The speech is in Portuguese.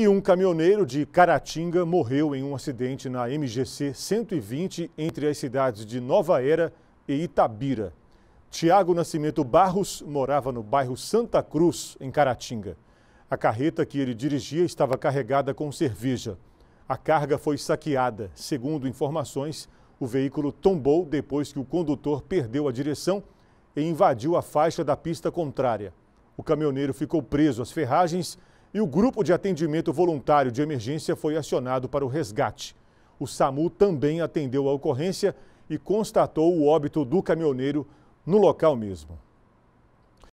E um caminhoneiro de Caratinga morreu em um acidente na MGC 120 entre as cidades de Nova Era e Itabira. Tiago Nascimento Barros morava no bairro Santa Cruz, em Caratinga. A carreta que ele dirigia estava carregada com cerveja. A carga foi saqueada. Segundo informações, o veículo tombou depois que o condutor perdeu a direção e invadiu a faixa da pista contrária. O caminhoneiro ficou preso às ferragens e o grupo de atendimento voluntário de emergência foi acionado para o resgate. O SAMU também atendeu a ocorrência e constatou o óbito do caminhoneiro no local mesmo.